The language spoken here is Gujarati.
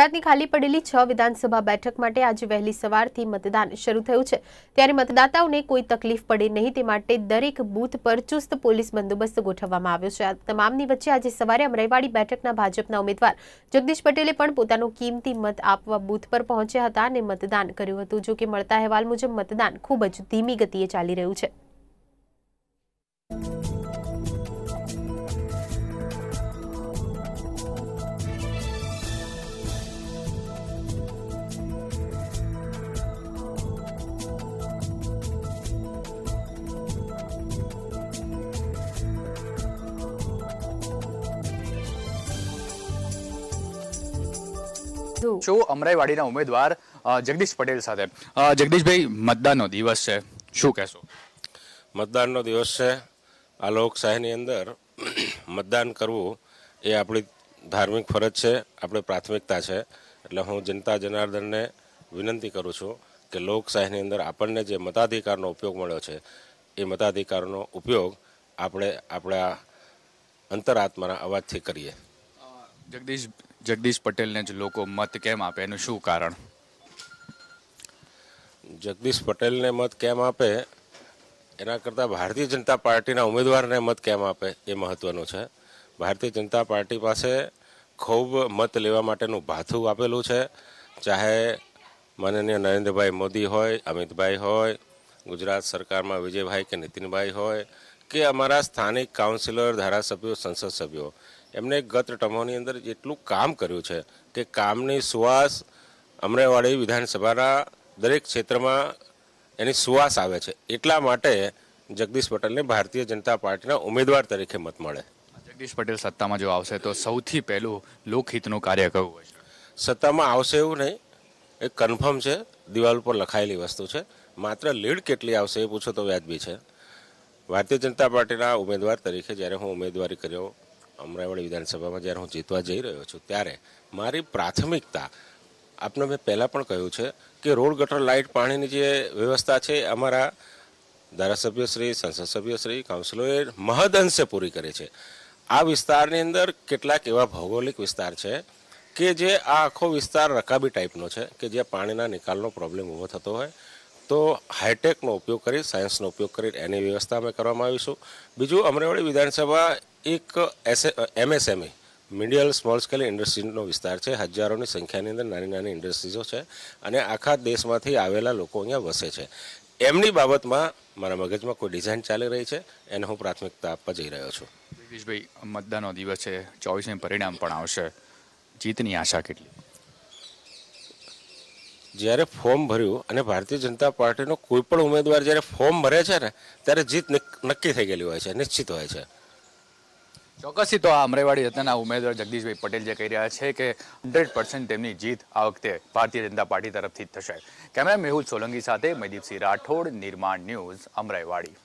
ગુજરાતની ખાલી પડેલી છ વિધાનસભા બેઠક માટે આજે વહેલી સવારથી મતદાન શરૂ થયું છે ત્યારે મતદાતાઓને કોઈ તકલીફ પડે નહીં તે માટે દરેક બૂથ પર ચુસ્ત પોલીસ બંદોબસ્ત ગોઠવવામાં આવ્યો છે આ તમામની વચ્ચે આજે સવારે અમરાઈવાડી બેઠકના ભાજપના ઉમેદવાર જગદીશ પટેલે પણ પોતાનો કિંમતી મત આપવા બૂથ પર પહોંચ્યા હતા અને મતદાન કર્યું હતું જોકે મળતા અહેવાલ મુજબ મતદાન ખૂબ જ ધીમી ગતિએ ચાલી રહ્યું છે છો અમરાઈવાડીના ઉમેદવાર જગદીશ પટેલ સાથે જગદીશભાઈ મતદાનનો દિવસ છે શું કહેશો મતદાનનો દિવસ છે આ લોકશાહીની અંદર મતદાન કરવું એ આપણી ધાર્મિક ફરજ છે આપણી પ્રાથમિકતા છે એટલે હું જનતા જનાર્દનને વિનંતી કરું છું કે લોકશાહીની અંદર આપણને જે મતાધિકારનો ઉપયોગ મળ્યો છે એ મતાધિકારનો ઉપયોગ આપણે આપણા અંતરાત્માના અવાજથી કરીએ જગદીશ જગદીશ પટેલને જ લોકો મત કેમ આપે એનું શું કારણ જગદીશ પટેલને મત કેમ આપે એના કરતાં ભારતીય જનતા પાર્ટીના ઉમેદવારને મત કેમ આપે એ મહત્ત્વનું છે ભારતીય જનતા પાર્ટી પાસે ખૂબ મત લેવા માટેનું ભાથું આપેલું છે ચાહે માનનીય નરેન્દ્રભાઈ મોદી હોય અમિતભાઈ હોય ગુજરાત સરકારમાં વિજયભાઈ કે નીતિનભાઈ હોય કે અમારા સ્થાનિક કાઉન્સિલર ધારાસભ્યો સંસદ સભ્યો એમને ગત ટર્મોની અંદર જેટલું કામ કર્યું છે કે કામની સુવાસ અમરેવાડી વિધાનસભાના દરેક ક્ષેત્રમાં એની સુવાસ આવે છે એટલા માટે જગદીશ પટેલને ભારતીય જનતા પાર્ટીના ઉમેદવાર તરીકે મત મળે જગદીશ પટેલ સત્તામાં જો આવશે તો સૌથી પહેલું લોકહિતનું કાર્ય કયું હશે સત્તામાં આવશે એવું નહીં એ કન્ફર્મ છે દિવાલ ઉપર લખાયેલી વસ્તુ છે માત્ર લીડ કેટલી આવશે એ પૂછો તો વ્યાજબી છે ભારતીય જનતા પાર્ટીના ઉમેદવાર તરીકે જ્યારે હું ઉમેદવારી કર્યો અમરાવાડી વિધાનસભામાં જ્યારે હું જીતવા જઈ રહ્યો છું ત્યારે મારી પ્રાથમિકતા આપને મેં પહેલાં પણ કહ્યું છે કે રોડ ગટર લાઇટ પાણીની જે વ્યવસ્થા છે અમારા ધારાસભ્યશ્રી સંસદ સભ્યશ્રી કાઉન્સિલોએ મહદ અંશે પૂરી કરી છે આ વિસ્તારની અંદર કેટલાક એવા ભૌગોલિક વિસ્તાર છે કે જે આ આખો વિસ્તાર રકાબી ટાઈપનો છે કે જ્યાં પાણીના નિકાલનો પ્રોબ્લેમ ઊભો થતો હોય તો હાઈટેકનો ઉપયોગ કરી સાયન્સનો ઉપયોગ કરી એની વ્યવસ્થા અમે કરવામાં આવીશું બીજું અમરેવાડી વિધાનસભા એક એસે એમએસએમઈ મિડિયલ સ્મોલ સ્કેલ ઇન્ડસ્ટ્રીનો વિસ્તાર છે હજારોની સંખ્યાની અંદર નાની નાની ઇન્ડસ્ટ્રીઝો છે અને આખા દેશમાંથી આવેલા લોકો અહીંયા વસે છે એમની બાબતમાં મારા મગજમાં કોઈ ડિઝાઇન ચાલી રહી છે એને હું પ્રાથમિકતા આપવા જઈ રહ્યો છું દિવેશભાઈ મતદાનનો દિવસ છે ચોવીસને પરિણામ પણ આવશે જીતની આશા કેટલી જ્યારે ફોર્મ ભર્યું અને ભારતીય જનતા પાર્ટીનો કોઈ પણ ઉમેદવાર જ્યારે ફોર્મ ભરે છે ને ત્યારે જીત નક્કી થઈ ગયેલી હોય છે નિશ્ચિત હોય છે ચોક્કસથી તો આ અમરેવાડી રત્નના ઉમેદવાર જગદીશભાઈ પટેલ જે કહી રહ્યા છે કે હંડ્રેડ પર્સન્ટ તેમની જીત આ વખતે ભારતીય જનતા પાર્ટી તરફથી જ થશે કેમેરા મેહુલ સોલંકી સાથે મયદીપસિંહ રાઠોડ નિર્માણ ન્યૂઝ અમરાઈવાડી